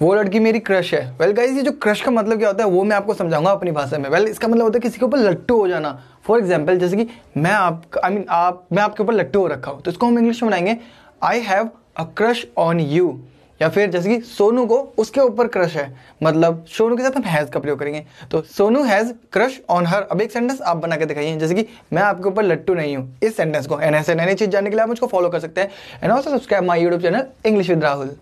वो लड़की मेरी क्रश है वेल well, गाइज ये जो क्रश का मतलब क्या होता है वो मैं आपको समझाऊंगा अपनी भाषा में वेल well, इसका मतलब होता है किसी के ऊपर लट्टू हो जाना फॉर एग्जाम्पल जैसे कि मैं आप आई मीन आप मैं आपके ऊपर लट्टू हो रखा हूँ तो इसको हम इंग्लिश में बनाएंगे I have a crush on you या फिर जैसे कि सोनू को उसके ऊपर क्रश है मतलब सोनू के साथ हम हैज़ का प्रयोग करेंगे तो Sonu has crush on her अब एक सेंटेंस आप बना के दिखाइए जैसे कि मैं आपके ऊपर लट्टू नहीं हूँ इस सेंटेंस को एन ऐसे नई चीज़ जानने के लिए आप मुझको फॉलो कर सकते हैं and also subscribe my YouTube channel English with Rahul